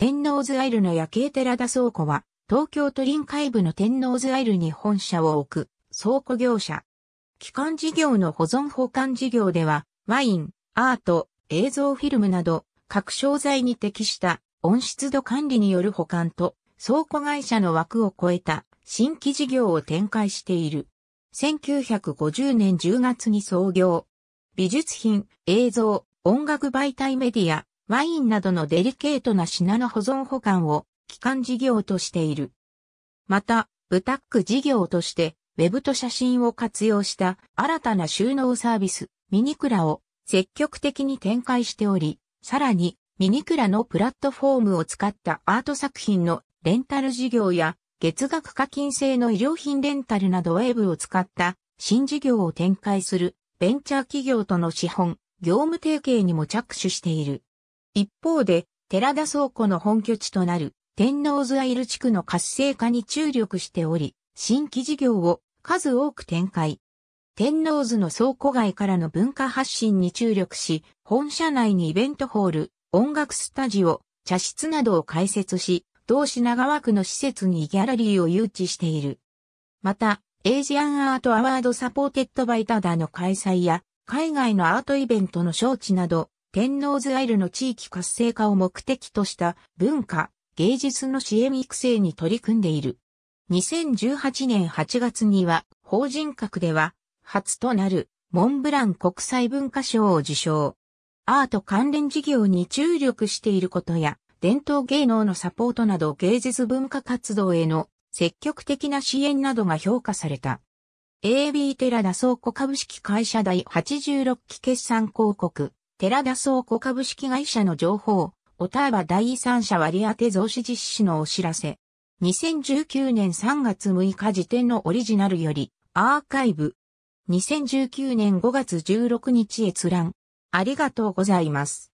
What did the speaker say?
天王洲アイルの夜景寺田倉庫は、東京都臨海部の天王洲アイルに本社を置く倉庫業者。機関事業の保存保管事業では、ワイン、アート、映像フィルムなど、各商材に適した温湿度管理による保管と、倉庫会社の枠を超えた新規事業を展開している。1950年10月に創業。美術品、映像、音楽媒体メディア、ワインなどのデリケートな品の保存保管を基幹事業としている。また、ブタック事業として、ウェブと写真を活用した新たな収納サービス、ミニクラを積極的に展開しており、さらに、ミニクラのプラットフォームを使ったアート作品のレンタル事業や月額課金制の衣料品レンタルなどウェブを使った新事業を展開するベンチャー企業との資本、業務提携にも着手している。一方で、寺田倉庫の本拠地となる天王洲アイル地区の活性化に注力しており、新規事業を数多く展開。天王洲の倉庫外からの文化発信に注力し、本社内にイベントホール、音楽スタジオ、茶室などを開設し、同品川区の施設にギャラリーを誘致している。また、エイジアンアートアワードサポーテッドバイタダの開催や、海外のアートイベントの招致など、天王洲アイルの地域活性化を目的とした文化、芸術の支援育成に取り組んでいる。2018年8月には法人格では初となるモンブラン国際文化賞を受賞。アート関連事業に注力していることや伝統芸能のサポートなど芸術文化活動への積極的な支援などが評価された。AB テラダ倉庫株式会社第86期決算広告。寺田倉庫株式会社の情報、おたーば第三者割当増資実施のお知らせ。2019年3月6日時点のオリジナルより、アーカイブ。2019年5月16日閲覧。ありがとうございます。